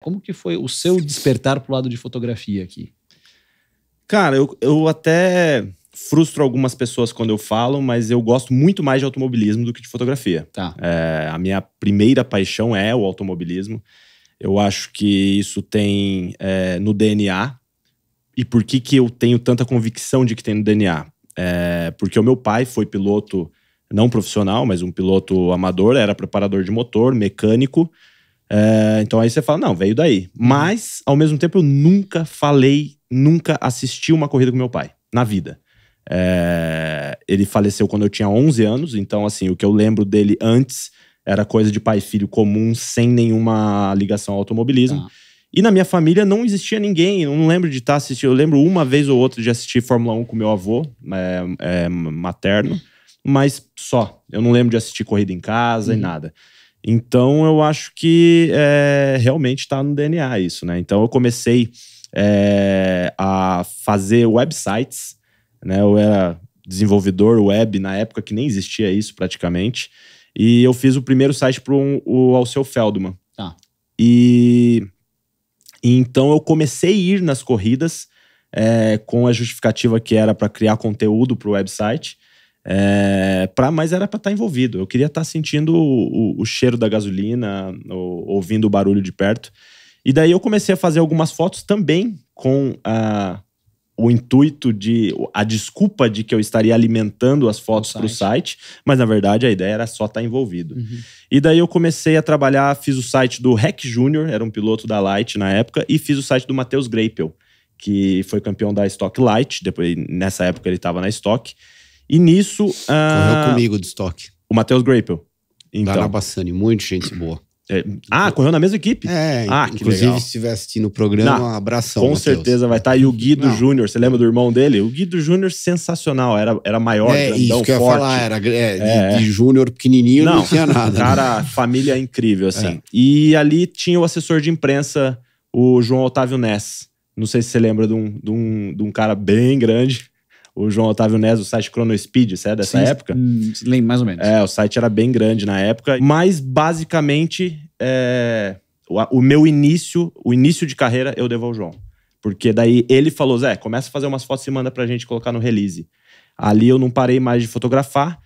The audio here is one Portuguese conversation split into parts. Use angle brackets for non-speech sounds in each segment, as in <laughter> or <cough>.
Como que foi o seu despertar pro lado de fotografia aqui? Cara, eu, eu até frustro algumas pessoas quando eu falo, mas eu gosto muito mais de automobilismo do que de fotografia. Tá. É, a minha primeira paixão é o automobilismo. Eu acho que isso tem é, no DNA. E por que, que eu tenho tanta convicção de que tem no DNA? É, porque o meu pai foi piloto não profissional, mas um piloto amador, era preparador de motor, mecânico. É, então aí você fala, não, veio daí. Mas, ao mesmo tempo, eu nunca falei, nunca assisti uma corrida com meu pai, na vida. É, ele faleceu quando eu tinha 11 anos, então, assim, o que eu lembro dele antes era coisa de pai e filho comum, sem nenhuma ligação ao automobilismo. Tá. E na minha família não existia ninguém, eu não lembro de estar tá assistindo. Eu lembro uma vez ou outra de assistir Fórmula 1 com meu avô, é, é, materno, mas só. Eu não lembro de assistir corrida em casa hum. e uhum. nada. Então eu acho que é, realmente está no DNA isso, né? Então eu comecei é, a fazer websites, né? Eu era desenvolvedor web na época que nem existia isso praticamente. E eu fiz o primeiro site para um, o Alceu Feldman. Tá. E, e, então eu comecei a ir nas corridas é, com a justificativa que era para criar conteúdo para o website. É, pra, mas era para estar tá envolvido. Eu queria estar tá sentindo o, o, o cheiro da gasolina, o, ouvindo o barulho de perto. E daí eu comecei a fazer algumas fotos também com a, o intuito de. a desculpa de que eu estaria alimentando as fotos para o site. site, mas na verdade a ideia era só estar tá envolvido. Uhum. E daí eu comecei a trabalhar, fiz o site do Rec Júnior, era um piloto da Light na época, e fiz o site do Matheus Greipel, que foi campeão da Stock Light, depois, nessa época ele estava na Stock. E nisso. correu ah, comigo de estoque. O Matheus Grapel. Então. Lá muita Bassani, muito gente boa. É, ah, correu na mesma equipe? É, ah, inclusive, legal. se estiver assistindo o programa, Não, abração. Com Mateus. certeza vai estar. Tá e o Guido Júnior, você lembra do irmão dele? O Guido Júnior, sensacional. Era, era maior, é, grandão, isso que eu ia falar, era é, de, é. de Júnior pequenininho, não, não, tinha nada. Né? Cara, né? família incrível, assim. É. E ali tinha o assessor de imprensa, o João Otávio Ness. Não sei se você lembra de um, de um, de um cara bem grande o João Otávio Nes, o site ChronoSpeed, você é dessa Sim, época? Mais ou menos. É, o site era bem grande na época. Mas, basicamente, é, o, o meu início, o início de carreira, eu devo ao João. Porque daí ele falou, Zé, começa a fazer umas fotos e manda pra gente colocar no release. Ali eu não parei mais de fotografar.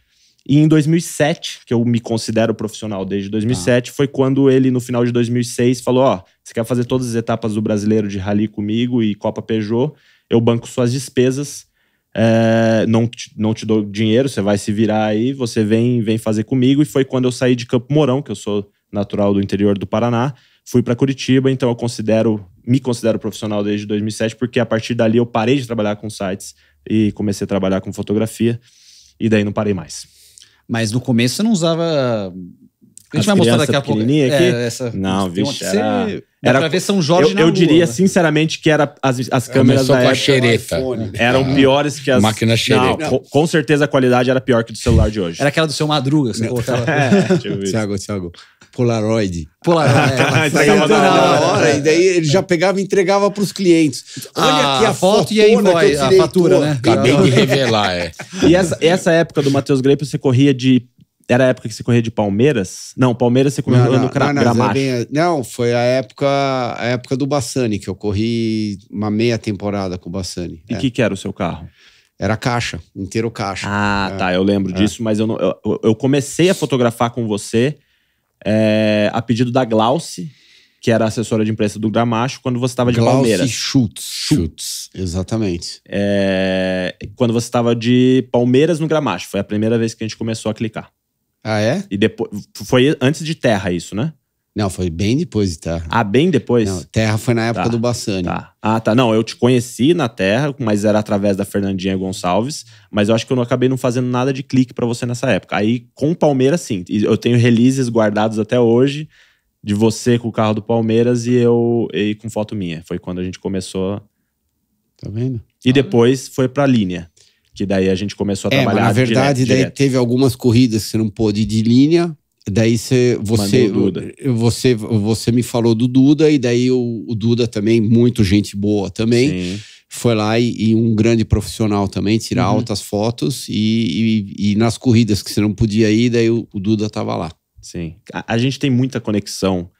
E em 2007, que eu me considero profissional desde 2007, ah. Tá. foi quando ele, no final de 2006, falou: Ó, oh, você quer fazer todas as etapas do brasileiro de rally comigo e Copa Peugeot? Eu banco suas despesas é, não, te, não te dou dinheiro, você vai se virar aí, você vem, vem fazer comigo. E foi quando eu saí de Campo Mourão, que eu sou natural do interior do Paraná, fui para Curitiba, então eu considero, me considero profissional desde 2007, porque a partir dali eu parei de trabalhar com sites e comecei a trabalhar com fotografia, e daí não parei mais. Mas no começo você não usava a gente vai mostrar daqui a pouco. É, essa, não, vixe, era... Era pra ver São Jorge eu, eu diria né? sinceramente que era as, as câmeras da época xereta. eram ah. piores que as máquina xereta. Não, com certeza a qualidade era pior que do celular de hoje. Era aquela do seu Madruga, você colocava. <laughs> É, Thiago, Thiago. Polaroid. Polaroid. É, entregava <laughs> é na hora, né? e daí ele já pegava e entregava para os clientes. Olha ah, aqui a, a foto e aí vai a fatura, né? Acabei de revelar, é. E essa, essa época do Matheus Grepe você corria de era a época que você corria de Palmeiras? Não, Palmeiras você corria não, no cra- não, é bem, não, foi a época, a época do Bassani, que eu corri uma meia temporada com o Bassani. E o é. que, que era o seu carro? Era caixa, inteiro caixa. Ah, é. tá, eu lembro é. disso, mas eu, não, eu, eu, comecei a fotografar com você é, a pedido da Glauce, que era assessora de imprensa do Gramacho, quando você estava de Glauci Palmeiras. Schutz. Schutz, exatamente. É... quando você estava de Palmeiras no Gramacho. Foi a primeira vez que a gente começou a clicar. Ah, é? E depois. Foi antes de Terra, isso, né? Não, foi bem depois de Terra. Ah, bem depois? Não, Terra foi na época tá, do Bassani. Tá. Ah, tá. Não, eu te conheci na Terra, mas era através da Fernandinha Gonçalves. Mas eu acho que eu não acabei não fazendo nada de clique para você nessa época. Aí, com o Palmeiras, sim. Eu tenho releases guardados até hoje de você com o carro do Palmeiras e eu e com foto minha. Foi quando a gente começou. Tá vendo? E depois foi pra linha que daí a gente começou a é, trabalhar. Mas na verdade, direto, daí direto. teve algumas corridas que você não pôde ir de linha. Daí cê, você, você, você me falou do Duda, e daí o, o Duda também, muito gente boa também. Sim. Foi lá e, e, um grande profissional também, tirar uhum. altas fotos. E, e, e, nas corridas que você não podia ir, daí o, o Duda estava lá. Sim. A, a, gente tem muita conexão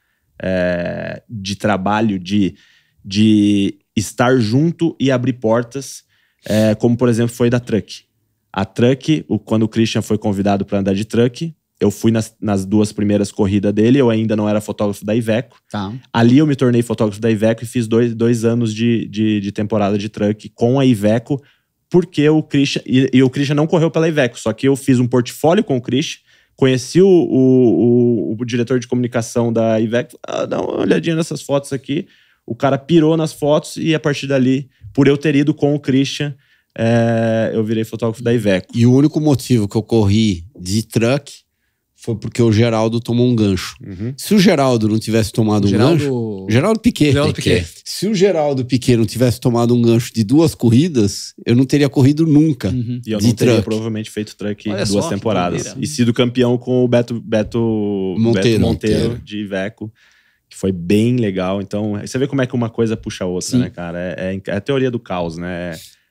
é, de trabalho, de, de estar junto e abrir portas é, como, por exemplo, foi da Truck. A Truck, o, quando o Christian foi convidado para andar de Truck, eu fui nas, nas, duas primeiras corridas dele, eu ainda não era fotógrafo da Iveco. Tá. Ali eu me tornei fotógrafo da Iveco e fiz dois, dois anos de, de, de temporada de Truck com a Iveco, porque o Christian. E, e, o Christian não correu pela Iveco, só que eu fiz um portfólio com o Christian. Conheci o, o, o, o diretor de comunicação da Iveco, ah, dá uma olhadinha nessas fotos aqui. O cara pirou nas fotos e a partir dali por eu ter ido com o Christian, é, eu virei fotógrafo da Iveco. E o único motivo que eu corri de truck foi porque o Geraldo tomou um gancho. Uhum. Se o Geraldo não tivesse tomado Geraldo... um gancho. Geraldo Piquet. Geraldo Piquet. Piquet. Se o Geraldo Piquet não tivesse tomado um gancho de duas corridas, eu não teria corrido nunca. Uhum. E eu não teria provavelmente feito truck duas temporadas. E sido campeão com o Beto, Beto, Monteiro, Beto Monteiro, Monteiro. de Iveco que foi bem legal. Então, você vê como é que uma coisa puxa a outra, né, Sim. né, cara? É, é, é, a teoria do caos, né? É,